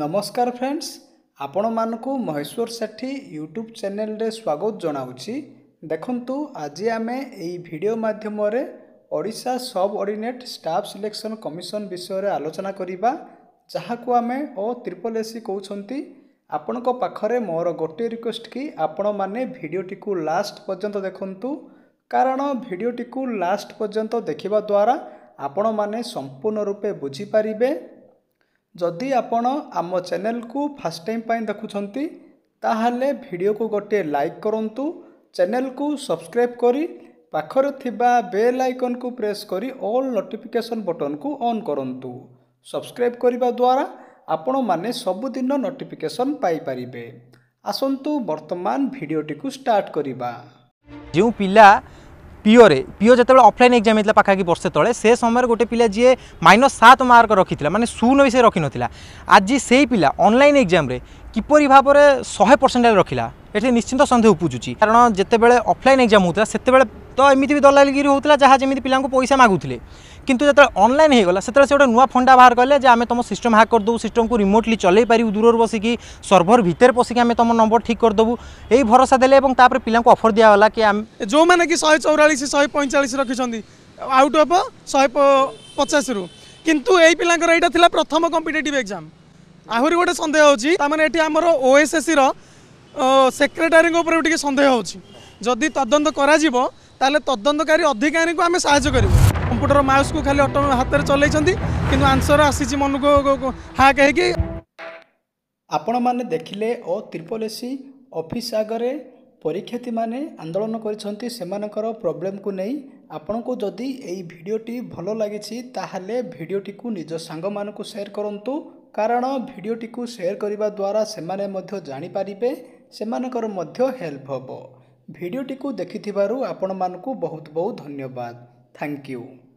ନମସ୍କାର ଫ୍ରେଣ୍ଡସ୍ ଆପଣମାନଙ୍କୁ ମହେଶ୍ୱର ସେଠୀ ୟୁଟ୍ୟୁବ୍ ଚ୍ୟାନେଲରେ ସ୍ୱାଗତ ଜଣାଉଛି ଦେଖନ୍ତୁ ଆଜି ଆମେ ଏହି ଭିଡ଼ିଓ ମାଧ୍ୟମରେ Odisha subordinate staff selection commission ବିଷୟରେ ଆଲୋଚନା କରିବା ଯାହାକୁ ଆମେ ଓ ତ୍ରିପଲ୍ ଏସି କହୁଛନ୍ତି ଆପଣଙ୍କ ପାଖରେ ମୋର ଗୋଟିଏ ରିକ୍ୱେଷ୍ଟ କି ଆପଣମାନେ ଭିଡ଼ିଓଟିକୁ ଲାଷ୍ଟ ପର୍ଯ୍ୟନ୍ତ ଦେଖନ୍ତୁ କାରଣ ଭିଡ଼ିଓଟିକୁ ଲାଷ୍ଟ ପର୍ଯ୍ୟନ୍ତ ଦେଖିବା ଦ୍ୱାରା ଆପଣମାନେ ସମ୍ପୂର୍ଣ୍ଣ ରୂପେ ବୁଝିପାରିବେ ଯଦି ଆପଣ ଆମ ଚ୍ୟାନେଲକୁ ଫାର୍ଷ୍ଟ ଟାଇମ୍ ପାଇଁ ଦେଖୁଛନ୍ତି ତାହେଲେ ଭିଡ଼ିଓକୁ ଗୋଟିଏ ଲାଇକ୍ କରନ୍ତୁ ଚ୍ୟାନେଲକୁ ସବସ୍କ୍ରାଇବ୍ କରି ପାଖରେ ଥିବା ବେଲ୍ ଆଇକନ୍କୁ ପ୍ରେସ୍ କରି ଅଲ୍ ନୋଟିଫିକେସନ୍ ବଟନ୍କୁ ଅନ୍ କରନ୍ତୁ ସବସ୍କ୍ରାଇବ୍ କରିବା ଦ୍ୱାରା ଆପଣମାନେ ସବୁଦିନ ନୋଟିଫିକେସନ୍ ପାଇପାରିବେ ଆସନ୍ତୁ ବର୍ତ୍ତମାନ ଭିଡ଼ିଓଟିକୁ ଷ୍ଟାର୍ଟ କରିବା ଯେଉଁ ପିଲା ପିଓରେ ପିଓ ଯେତେବେଳେ ଅଫଲାଇନ୍ ଏକ୍ଜାମ୍ ହେଇଥିଲା ପାଖାପାଖି ବର୍ଷେ ତଳେ ସେ ସମୟରେ ଗୋଟେ ପିଲା ଯିଏ ମାଇନସ୍ ସାତ ମାର୍କ ରଖିଥିଲା ମାନେ ଶୂନ ବି ସେ ରଖିନଥିଲା ଆଜି ସେଇ ପିଲା ଅନଲାଇନ୍ ଏକ୍ଜାମ୍ରେ କିପରି ଭାବରେ ଶହେ ପରସେଣ୍ଟେଜ୍ ରଖିଲା এটি নিশ্চিন্ত সন্দেহ উপুজুচি কারণ যেতবে অফলাইন এক্সাম হোলা সেতবে তো এমিতি দলালগিরি হোলা যা যেমি পিলা পয়সা মাগুলে কিন্তু যেত অনলাইন হয়ে গেল সেতবে সে গোটে নয় ফন্ডা বাহার কলে যে আমি তোমার সিষ্টম হ্যাক করদেবু সিস্টমকে রিমোটলি চলাই পারি দূরর বসিকি সর্ভর ভিতরে পশিকি আমি তোমার নম্বর ঠিক করদেবু এই ভরসা দেলে এবং তাপরে পিলাঙ্কু অফর দিয়া গলা কি আমি যে কি শহে চৌরাশ শহে পঁয়চাশ রক্ষিছেন আউট অফ শহে পচাশ রু কিন্তু এই পিলাঙ্কর এইটা লা প্রথম কম্পিটেটিভ এক্সাম আহরি গোটে সন্দেহ হচ্ছে তার মানে এটি আমার ওএসএসি র ସେକ୍ରେଟାରୀଙ୍କ ଉପରେ ଟିକେ ସନ୍ଦେହ ହେଉଛି ଯଦି ତଦନ୍ତ କରାଯିବ ତାହେଲେ ତଦନ୍ତକାରୀ ଅଧିକାରୀଙ୍କୁ ଆମେ ସାହାଯ୍ୟ କରିବୁ କମ୍ପ୍ୟୁଟର ମାଉସ୍କୁ ଖାଲି ଅଟୋ ହାତରେ ଚଲେଇଛନ୍ତି କିନ୍ତୁ ଆନ୍ସର ଆସିଛି ମନକୁ ହ୍ୟାକ୍ ହେଇକି ଆପଣମାନେ ଦେଖିଲେ ଓ ତ୍ରିପଲ ଏସି ଅଫିସ୍ ଆଗରେ ପରୀକ୍ଷାର୍ଥୀମାନେ ଆନ୍ଦୋଳନ କରିଛନ୍ତି ସେମାନଙ୍କର ପ୍ରୋବ୍ଲେମ୍କୁ ନେଇ ଆପଣଙ୍କୁ ଯଦି ଏହି ଭିଡ଼ିଓଟି ଭଲ ଲାଗିଛି ତାହେଲେ ଭିଡ଼ିଓଟିକୁ ନିଜ ସାଙ୍ଗମାନଙ୍କୁ ସେୟାର କରନ୍ତୁ କାରଣ ଭିଡ଼ିଓଟିକୁ ସେୟାର କରିବା ଦ୍ୱାରା ସେମାନେ ମଧ୍ୟ ଜାଣିପାରିବେ ସେମାନଙ୍କର ମଧ୍ୟ ହେଲ୍ପ ହେବ ଭିଡ଼ିଓଟିକୁ ଦେଖିଥିବାରୁ ଆପଣମାନଙ୍କୁ ବହୁତ ବହୁତ ଧନ୍ୟବାଦ ଥ୍ୟାଙ୍କ ୟୁ